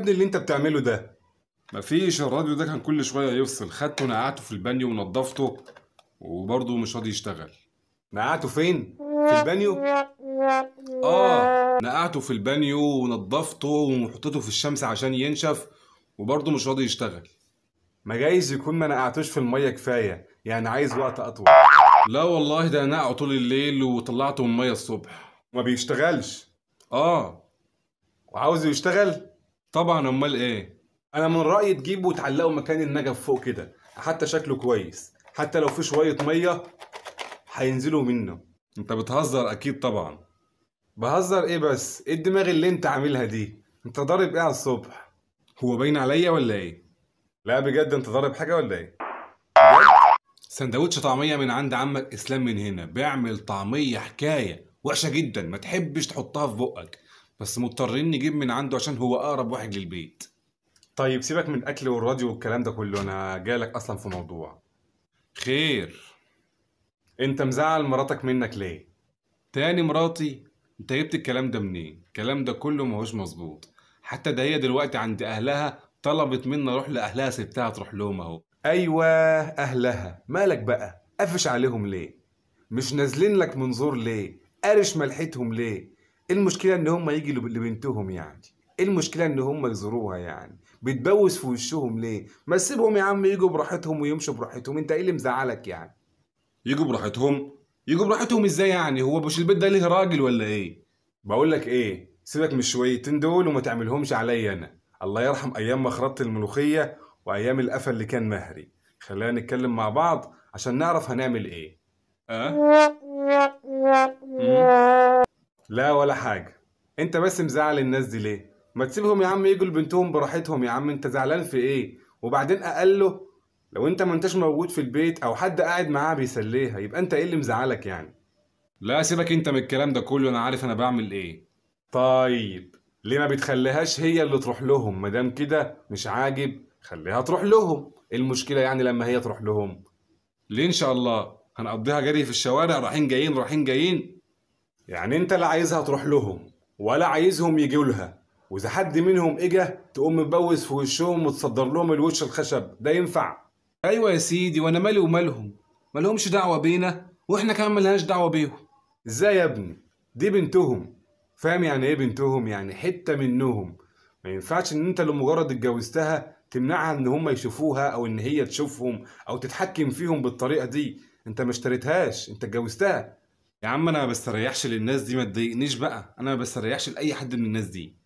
ابني اللي انت بتعمله ده مفيش الراديو ده كان كل شويه يفصل خدته نقعته في البانيو ونضفته وبرضه مش راضي يشتغل نقعته فين في البانيو اه نقعته في البانيو ونضفته وحطيته في الشمس عشان ينشف وبرضه مش راضي يشتغل ما جايز يكون ما نقعتوش في الميه كفايه يعني عايز وقت اطول لا والله ده نقعه طول الليل وطلعته من الميه الصبح ما بيشتغلش اه وعاوز يشتغل طبعا امال ايه انا من رايي تجيبه وتعلقه مكان النجف فوق كده حتى شكله كويس حتى لو في شويه ميه هينزلوا منه انت بتهزر اكيد طبعا بهزر ايه بس ايه الدماغ اللي انت عاملها دي انت ضارب ايه على الصبح هو باين عليا ولا ايه لا بجد انت ضارب حاجه ولا ايه سندوتش طعميه من عند عمك اسلام من هنا بيعمل طعميه حكايه وحشه جدا ما تحبش تحطها في بقك بس مضطرين نجيب من عنده عشان هو اقرب واحد للبيت طيب سيبك من الاكل والراديو والكلام ده كله انا جالك اصلا في موضوع خير انت مزعل مراتك منك ليه تاني مراتي انت جبت الكلام ده منين الكلام ده كله ماهوش مظبوط حتى ده هي دلوقتي عند اهلها طلبت مني اروح لاهلها سبتها تروح لهم اهو ايوه اهلها مالك بقى قفش عليهم ليه مش نازلين لك منظور ليه قارش ملحتهم ليه المشكله ان هم يجوا لبنتهم يعني ايه المشكله ان هم يزوروها يعني بتبوس في وشهم ليه ما سيبهم يا عم يجوا براحتهم ويمشوا براحتهم انت ايه اللي مزعلك يعني يجوا براحتهم يجوا براحتهم ازاي يعني هو مش البيت ده ليه راجل ولا ايه بقول لك ايه سيبك من الشويتين دول وما تعملهمش عليا انا الله يرحم ايام ما خرطت الملوخيه وايام القفل اللي كان مهري خلينا نتكلم مع بعض عشان نعرف هنعمل ايه أه؟, أه؟ لا ولا حاجه انت بس مزعل الناس دي ليه ما تسيبهم يا عم يجوا لبنتهم براحتهم يا عم انت زعلان في ايه وبعدين اقله لو انت ما انتش موجود في البيت او حد قاعد معاه بيسليها يبقى انت ايه اللي مزعلك يعني لا سيبك انت من الكلام ده كله انا عارف انا بعمل ايه طيب ليه ما بتخليهاش هي اللي تروح لهم ما دام كده مش عاجب خليها تروح لهم ايه المشكله يعني لما هي تروح لهم ليه ان شاء الله هنقضيها جري في الشوارع رايحين جايين رايحين جايين يعني انت لا عايزها تروح لهم ولا عايزهم يجوا لها واذا حد منهم اجى تقوم مبوز في وشهم وتصدر لهم الوش الخشب ده ينفع ايوه يا سيدي وانا مالي ومالهم مالهمش دعوه بينا واحنا كمان ملناش دعوه بيهم ازاي يا ابني دي بنتهم فاهم يعني ايه بنتهم يعني حته منهم ما ينفعش ان انت لمجرد اتجوزتها تمنعها ان هم يشوفوها او ان هي تشوفهم او تتحكم فيهم بالطريقه دي انت ما اشتريتهاش انت اتجوزتها يا عم انا ما بستريحش للناس دي ما تضايقنيش بقى انا ما بستريحش لاي حد من الناس دي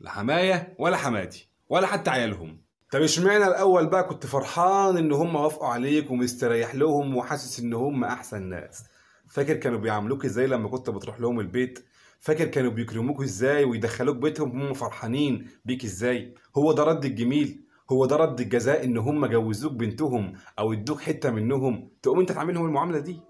لا حمايه ولا حماتي ولا حتى عيالهم طب اشمعنى الاول بقى كنت فرحان ان هم وافقوا عليك ومستريح لهم وحاسس ان هم احسن ناس فاكر كانوا بيعاملوك ازاي لما كنت بتروح لهم البيت فاكر كانوا بيكرموك ازاي ويدخلوك بيتهم وهم فرحانين بيك ازاي هو ده رد الجميل هو ده رد الجزاء ان هم جوزوك بنتهم او ادوك حته منهم تقوم انت تعاملهم المعامله دي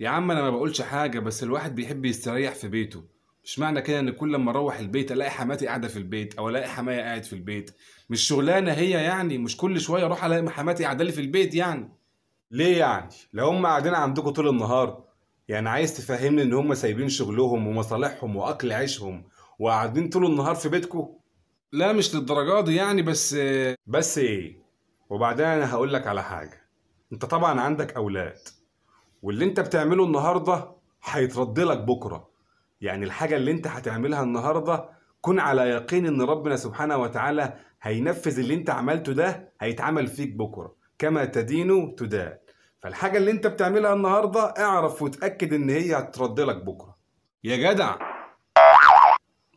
يا عم انا ما بقولش حاجه بس الواحد بيحب يستريح في بيته مش معنى كده ان كل ما اروح البيت الاقي حماتي قاعده في البيت او الاقي حمايا قاعد في البيت مش شغلانه هي يعني مش كل شويه اروح الاقي حماتي قاعده لي في البيت يعني ليه يعني لو هم قاعدين عندكم طول النهار يعني عايز تفهمني ان هم سايبين شغلهم ومصالحهم واكل عيشهم وقاعدين طول النهار في بيتكم لا مش للدرجه دي يعني بس بس ايه وبعدين انا هقول لك على حاجه انت طبعا عندك اولاد واللي انت بتعمله النهارده هيترد لك بكره يعني الحاجه اللي انت هتعملها النهارده كن على يقين ان ربنا سبحانه وتعالى هينفذ اللي انت عملته ده هيتعمل فيك بكره كما تدين تدان فالحاجه اللي انت بتعملها النهارده اعرف وتاكد ان هي هترد لك بكره يا جدع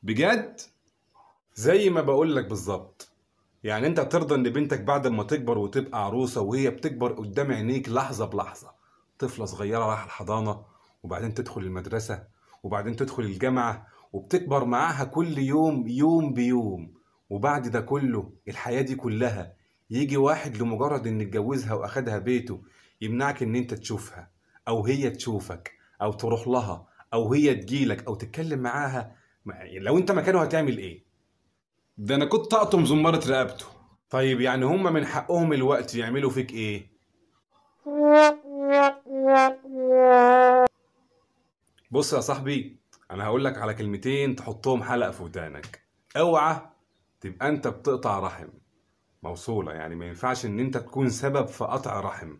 بجد زي ما بقول لك بالظبط يعني انت ترضى ان بنتك بعد ما تكبر وتبقى عروسه وهي بتكبر قدام عينيك لحظه بلحظه طفله صغيره رايحه الحضانه وبعدين تدخل المدرسه وبعدين تدخل الجامعه وبتكبر معاها كل يوم يوم بيوم وبعد ده كله الحياه دي كلها يجي واحد لمجرد ان اتجوزها واخدها بيته يمنعك ان انت تشوفها او هي تشوفك او تروح لها او هي تجيلك او تتكلم معاها يعني لو انت مكانه هتعمل ايه ده انا كنت اقطم زمارة رقبته طيب يعني هم من حقهم الوقت يعملوا فيك ايه بص يا صاحبي انا هقول لك على كلمتين تحطهم حلقه في ودانك اوعى تبقى انت بتقطع رحم موصوله يعني ما ينفعش ان انت تكون سبب في قطع رحم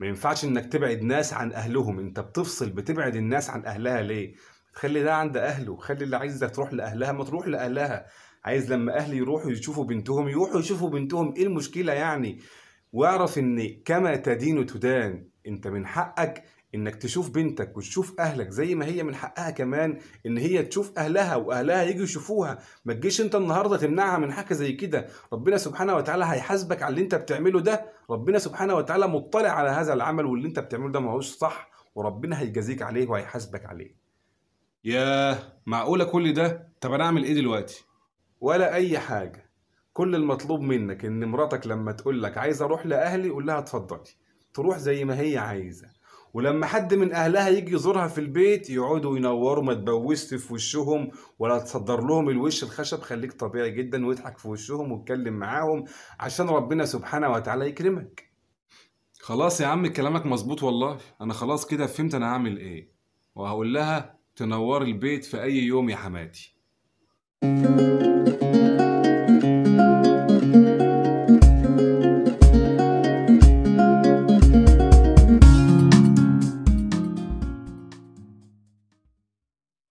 ما ينفعش انك تبعد ناس عن اهلهم انت بتفصل بتبعد الناس عن اهلها ليه خلي ده عند اهله خلي اللي عايزه تروح لاهلها ما تروح لاهلها عايز لما اهلي يروحوا يشوفوا بنتهم يروحوا يشوفوا بنتهم ايه المشكله يعني واعرف ان كما تدين تدان انت من حقك انك تشوف بنتك وتشوف اهلك زي ما هي من حقها كمان ان هي تشوف اهلها واهلها يجوا يشوفوها ما تجيش انت النهارده تمنعها من حاجه زي كده ربنا سبحانه وتعالى هيحاسبك على اللي انت بتعمله ده ربنا سبحانه وتعالى مطلع على هذا العمل واللي انت بتعمله ده ما هوش صح وربنا هيجازيك عليه وهيحاسبك عليه يا معقوله كل ده طب انا اعمل ايه دلوقتي ولا اي حاجه كل المطلوب منك ان مراتك لما تقول لك عايز اروح لاهلي قول لها اتفضلي تروح زي ما هي عايزه ولما حد من اهلها يجي يزورها في البيت يقعدوا ينوروا ما تبوسش في وشهم ولا تصدر لهم الوش الخشب خليك طبيعي جدا واضحك في وشهم واتكلم معاهم عشان ربنا سبحانه وتعالى يكرمك خلاص يا عم كلامك مظبوط والله انا خلاص كده فهمت انا هعمل ايه وهقول لها تنور البيت في اي يوم يا حماتي